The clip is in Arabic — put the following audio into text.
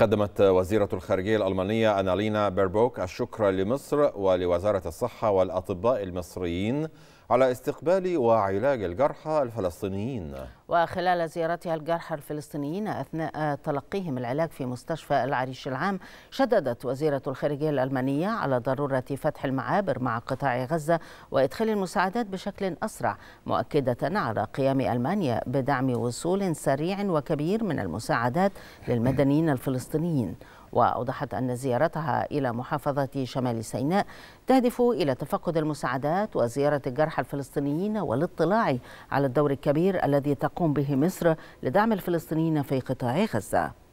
قدمت وزيرة الخارجية الألمانية أنالينا بيربوك الشكر لمصر ولوزارة الصحة والأطباء المصريين على استقبال وعلاج الجرحى الفلسطينيين وخلال زيارتها الجرحى الفلسطينيين أثناء تلقيهم العلاج في مستشفى العريش العام شددت وزيرة الخارجية الألمانية على ضرورة فتح المعابر مع قطاع غزة وإدخال المساعدات بشكل أسرع مؤكدة على قيام ألمانيا بدعم وصول سريع وكبير من المساعدات للمدنيين الفلسطينيين وأوضحت أن زيارتها إلى محافظة شمال سيناء تهدف إلى تفقد المساعدات وزيارة الجرحى الفلسطينيين والاطلاع على الدور الكبير الذي تقوم به مصر لدعم الفلسطينيين في قطاع غزة